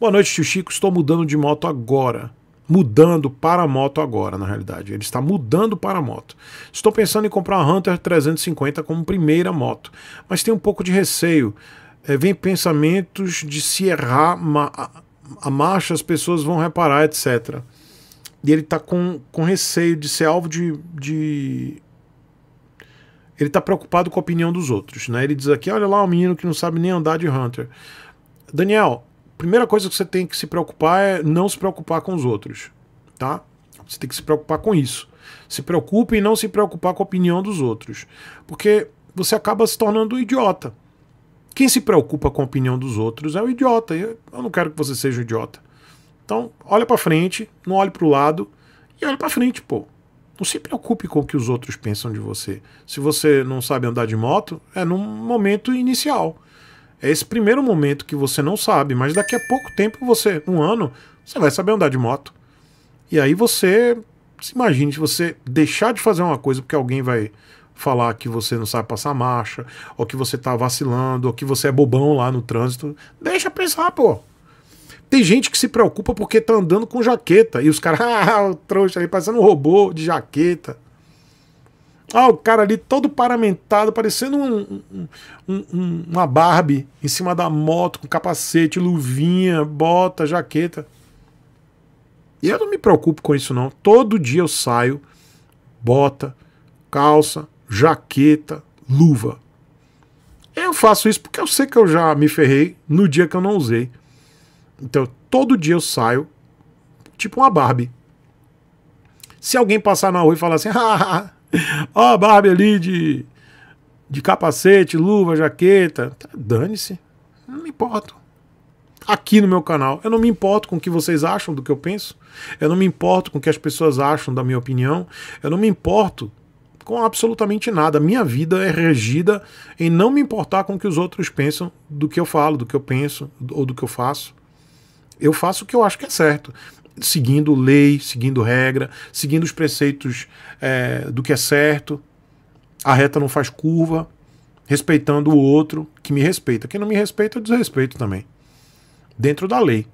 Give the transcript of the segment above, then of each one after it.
Boa noite, tio Chico. Estou mudando de moto agora. Mudando para moto agora, na realidade. Ele está mudando para moto. Estou pensando em comprar uma Hunter 350 como primeira moto, mas tenho um pouco de receio. É, vem pensamentos de se errar ma a marcha, as pessoas vão reparar, etc. E ele está com, com receio de ser alvo de, de ele está preocupado com a opinião dos outros. Né? Ele diz aqui: olha lá o um menino que não sabe nem andar de Hunter. Daniel, primeira coisa que você tem que se preocupar é não se preocupar com os outros, tá? Você tem que se preocupar com isso. Se preocupe em não se preocupar com a opinião dos outros, porque você acaba se tornando um idiota. Quem se preocupa com a opinião dos outros é o um idiota. Eu não quero que você seja um idiota. Então, olha para frente, não olhe para o lado e olhe para frente, pô. Não se preocupe com o que os outros pensam de você. Se você não sabe andar de moto, é num momento inicial. É esse primeiro momento que você não sabe, mas daqui a pouco tempo, você, um ano, você vai saber andar de moto. E aí você, se imagine, se você deixar de fazer uma coisa porque alguém vai falar que você não sabe passar marcha, ou que você tá vacilando, ou que você é bobão lá no trânsito, deixa pensar, pô. Tem gente que se preocupa porque tá andando com jaqueta e os caras, ah, o trouxa aí, parecendo um robô de jaqueta. Ah, o cara ali todo paramentado, parecendo um, um, um, uma Barbie em cima da moto, com capacete, luvinha, bota, jaqueta. E eu não me preocupo com isso, não. Todo dia eu saio, bota, calça, jaqueta, luva. Eu faço isso porque eu sei que eu já me ferrei no dia que eu não usei. Então, todo dia eu saio tipo uma Barbie. Se alguém passar na rua e falar assim, Ó, a Barbie ali de, de capacete, luva, jaqueta. Tá, dane-se. Não me importo. Aqui no meu canal. Eu não me importo com o que vocês acham do que eu penso. Eu não me importo com o que as pessoas acham da minha opinião. Eu não me importo com absolutamente nada. A minha vida é regida em não me importar com o que os outros pensam do que eu falo, do que eu penso ou do que eu faço. Eu faço o que eu acho que é certo seguindo lei, seguindo regra, seguindo os preceitos é, do que é certo. A reta não faz curva, respeitando o outro que me respeita. Quem não me respeita, eu desrespeito também. Dentro da lei.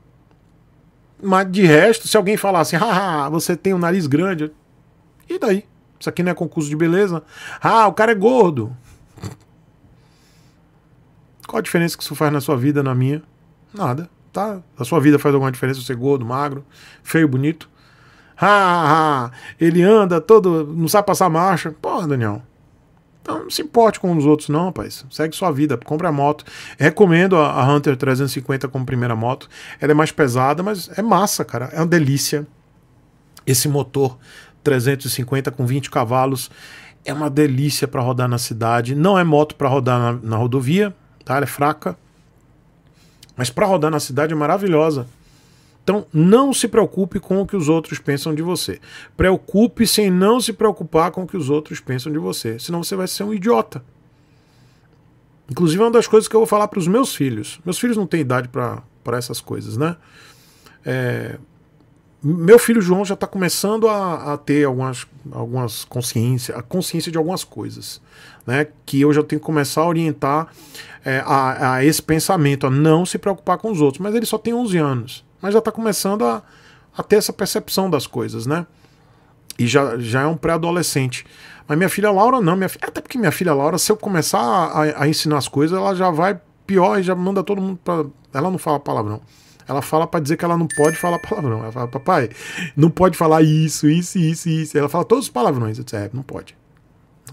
Mas de resto, se alguém falasse, assim, haha, você tem um nariz grande, e daí? Isso aqui não é concurso de beleza? Ah, o cara é gordo. Qual a diferença que isso faz na sua vida, na minha? Nada tá? A sua vida faz alguma diferença ser gordo, magro, feio, bonito. Ha, ha, ele anda todo, não sabe passar marcha. Porra, Daniel. Então não se importe com os outros, não, rapaz. Segue sua vida, compra a moto. Recomendo a Hunter 350 como primeira moto. Ela é mais pesada, mas é massa, cara. É uma delícia. Esse motor 350 com 20 cavalos é uma delícia para rodar na cidade. Não é moto para rodar na, na rodovia, tá? Ela é fraca. Mas para rodar na cidade é maravilhosa. Então, não se preocupe com o que os outros pensam de você. Preocupe-se em não se preocupar com o que os outros pensam de você, senão você vai ser um idiota. Inclusive, é uma das coisas que eu vou falar para os meus filhos. Meus filhos não têm idade para essas coisas, né? É, meu filho João já está começando a, a, ter algumas, algumas consciência, a consciência de algumas coisas, né? Que eu já tenho que começar a orientar é, a, a, esse pensamento, a não se preocupar com os outros. Mas ele só tem 11 anos, mas já está começando a, a ter essa percepção das coisas, né? E já, já é um pré-adolescente. Mas minha filha Laura não, minha até porque minha filha Laura, se eu começar a, a ensinar as coisas, ela já vai pior e já manda todo mundo para. Ela não fala palavrão. Ela fala para dizer que ela não pode falar palavrão. Ela fala, papai, não pode falar isso, isso, isso, isso. Ela fala todos os palavrões. Eu disse, é, não pode.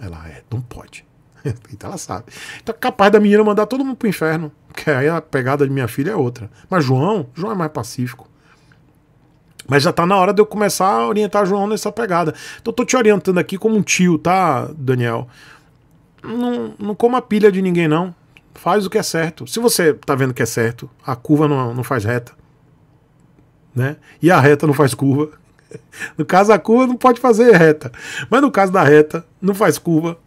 Ela, é, não pode. então ela sabe. Então é capaz da menina mandar todo mundo pro inferno. Porque aí a pegada de minha filha é outra. Mas João, João é mais pacífico. Mas já tá na hora de eu começar a orientar João nessa pegada. Então eu tô te orientando aqui como um tio, tá, Daniel? Não, não coma pilha de ninguém, não. Faz o que é certo. Se você está vendo que é certo, a curva não, não faz reta. Né? E a reta não faz curva. No caso, a curva não pode fazer reta. Mas no caso da reta, não faz curva.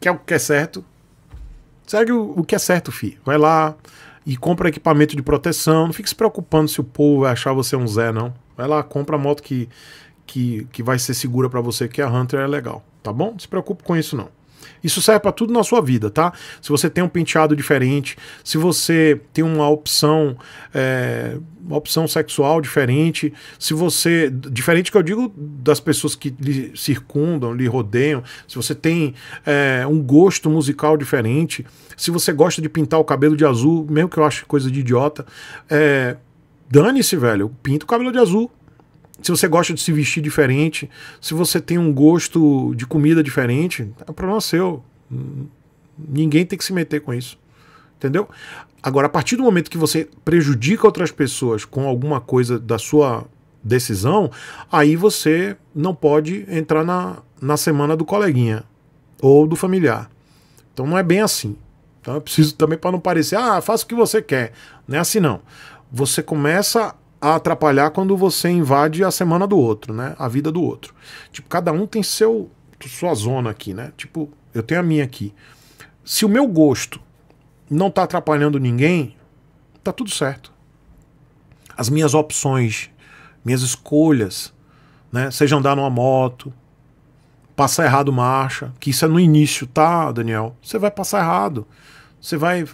Que é o que é certo. Segue o, o que é certo, fi. Vai lá e compra equipamento de proteção. Não fique se preocupando se o povo vai achar você um Zé, não. Vai lá, compra a moto que, que, que vai ser segura para você, que a Hunter é legal. Tá bom? Não se preocupe com isso, não. Isso serve para tudo na sua vida, tá? Se você tem um penteado diferente, se você tem uma opção, é, uma opção sexual diferente, se você. Diferente que eu digo das pessoas que lhe circundam, lhe rodeiam, se você tem é, um gosto musical diferente, se você gosta de pintar o cabelo de azul, mesmo que eu ache coisa de idiota, é, dane-se, velho, pinta o cabelo de azul se você gosta de se vestir diferente, se você tem um gosto de comida diferente, é problema seu. Ninguém tem que se meter com isso. Entendeu? Agora, a partir do momento que você prejudica outras pessoas com alguma coisa da sua decisão, aí você não pode entrar na, na semana do coleguinha ou do familiar. Então não é bem assim. Então é preciso também para não parecer, ah, faça o que você quer. Não é assim não. Você começa a atrapalhar quando você invade a semana do outro, né? A vida do outro. Tipo, cada um tem seu sua zona aqui, né? Tipo, eu tenho a minha aqui. Se o meu gosto não tá atrapalhando ninguém, tá tudo certo. As minhas opções, minhas escolhas, né? Seja andar numa moto, passar errado marcha, que isso é no início, tá, Daniel? Você vai passar errado. Você vai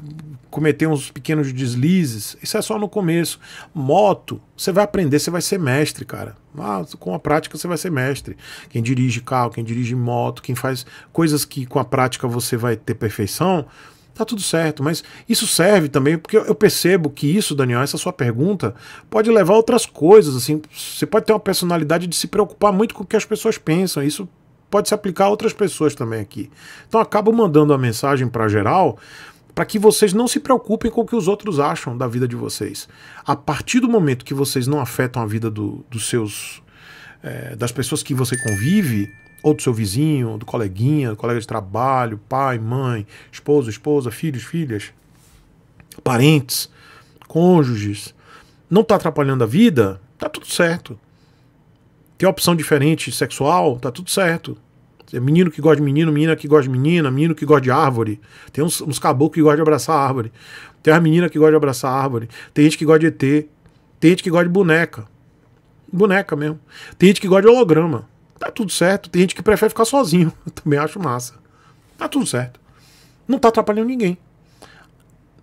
cometer uns pequenos deslizes. Isso é só no começo. Moto, você vai aprender, você vai ser mestre, cara. Ah, com a prática você vai ser mestre. Quem dirige carro, quem dirige moto, quem faz coisas que com a prática você vai ter perfeição, tá tudo certo. Mas isso serve também, porque eu percebo que isso, Daniel, essa sua pergunta, pode levar a outras coisas. Assim, você pode ter uma personalidade de se preocupar muito com o que as pessoas pensam. Isso pode se aplicar a outras pessoas também aqui. Então acabo mandando a mensagem para geral para que vocês não se preocupem com o que os outros acham da vida de vocês. A partir do momento que vocês não afetam a vida do, dos seus é, das pessoas que você convive, ou do seu vizinho, do coleguinha, do colega de trabalho, pai, mãe, esposo, esposa, filhos, filhas, parentes, cônjuges, não está atrapalhando a vida, tá tudo certo. Tem opção diferente sexual, tá tudo certo. É menino que gosta de menino, menina que gosta de menina, menino que gosta de árvore. Tem uns, uns caboclos que gostam de abraçar árvore. Tem a menina que gosta de abraçar árvore. Tem gente que gosta de ET. Tem gente que gosta de boneca. Boneca mesmo. Tem gente que gosta de holograma. Tá tudo certo. Tem gente que prefere ficar sozinho. Eu também acho massa. Tá tudo certo. Não tá atrapalhando ninguém.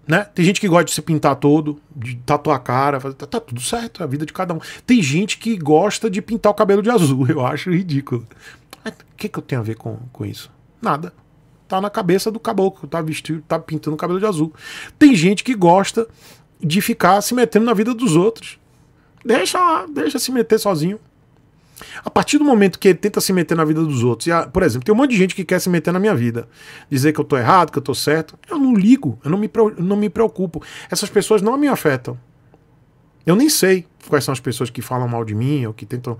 Né? Tem gente que gosta de se pintar todo, de tatuar a cara, tá, tá, tudo certo, é a vida de cada um. Tem gente que gosta de pintar o cabelo de azul, eu acho ridículo o que, é que eu tenho a ver com, com isso? Nada. Tá na cabeça do caboclo, tá vestido, tá pintando o cabelo de azul. Tem gente que gosta de ficar se metendo na vida dos outros. Deixa lá, deixa se meter sozinho. A partir do momento que ele tenta se meter na vida dos outros, e por exemplo, tem um monte de gente que quer se meter na minha vida, dizer que eu tô errado, que eu tô certo, eu não ligo, eu não me, não me preocupo. Essas pessoas não me afetam. Eu nem sei quais são as pessoas que falam mal de mim ou que tentam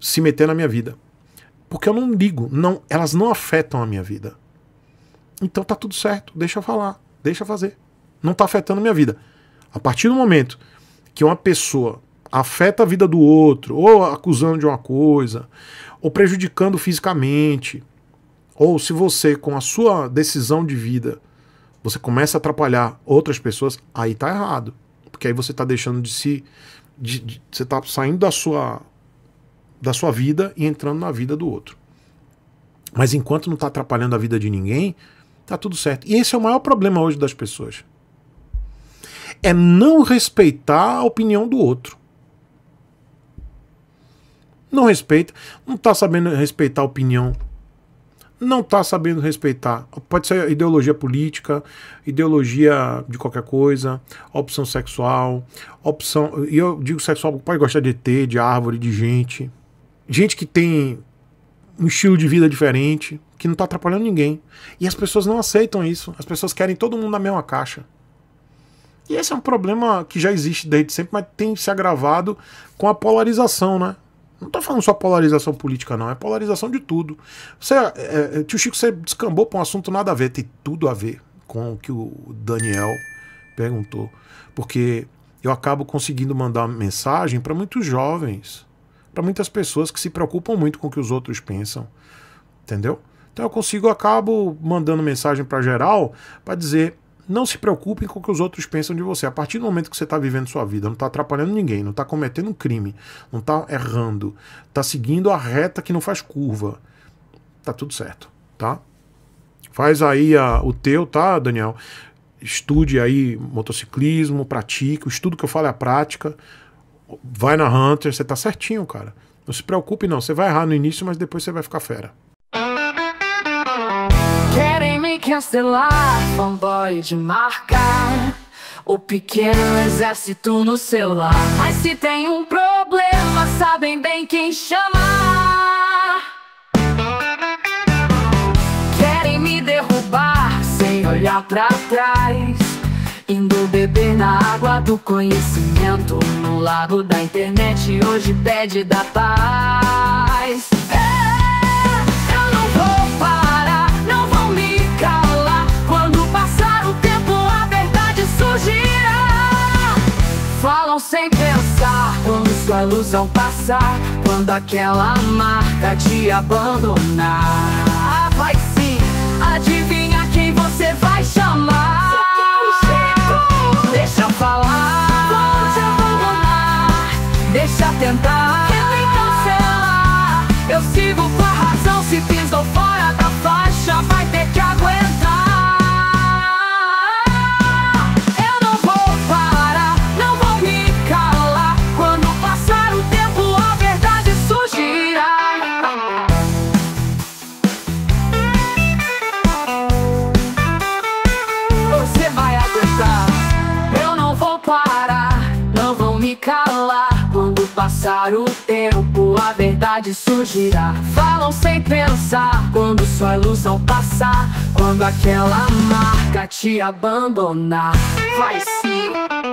se meter na minha vida. Porque eu não ligo, não, elas não afetam a minha vida. Então tá tudo certo, deixa eu falar, deixa eu fazer. Não tá afetando a minha vida. A partir do momento que uma pessoa afeta a vida do outro, ou acusando de uma coisa, ou prejudicando fisicamente, ou se você com a sua decisão de vida você começa a atrapalhar outras pessoas, aí tá errado, porque aí você tá deixando de se, de, de, você tá saindo da sua da sua vida e entrando na vida do outro. Mas enquanto não está atrapalhando a vida de ninguém, tá tudo certo. E esse é o maior problema hoje das pessoas. É não respeitar a opinião do outro. Não respeita, não está sabendo respeitar a opinião. Não está sabendo respeitar. Pode ser ideologia política, ideologia de qualquer coisa, opção sexual, opção. E eu digo sexual, pode gostar de ET, de árvore, de gente gente que tem um estilo de vida diferente, que não está atrapalhando ninguém. E as pessoas não aceitam isso. As pessoas querem todo mundo na mesma caixa. E esse é um problema que já existe desde sempre, mas tem se agravado com a polarização, né? Não estou falando só polarização política, não. É polarização de tudo. Você, é, é, é tio Chico, você descambou para um assunto nada a ver. Tem tudo a ver com o que o Daniel perguntou. Porque eu acabo conseguindo mandar mensagem para muitos jovens para muitas pessoas que se preocupam muito com o que os outros pensam, entendeu? Então eu consigo, eu acabo mandando mensagem para geral para dizer não se preocupem com o que os outros pensam de você. A partir do momento que você está vivendo sua vida, não está atrapalhando ninguém, não está cometendo crime, não está errando, está seguindo a reta que não faz curva, tá tudo certo, tá? Faz aí a, o teu, tá, Daniel? Estude aí motociclismo, pratique. O estudo que eu falo é a prática. Vai na Hunter, você tá certinho, cara. Não se preocupe, não. Você vai errar no início, mas depois você vai ficar fera. Querem me cancelar, fanboy de marca. O pequeno exército no celular. Mas se tem um problema, sabem bem quem chamar. Querem me derrubar sem olhar pra trás. Indo beber na água do conhecimento No lago da internet hoje pede da paz é, Eu não vou parar, não vou me calar Quando passar o tempo a verdade surgirá Falam sem pensar quando sua ilusão passar Quando aquela marca te abandonar ah, Vai sim, adivinha quem você vai chamar o tempo, a verdade surgirá. Falam sem pensar quando sua ilusão passar. Quando aquela marca te abandonar, vai sim.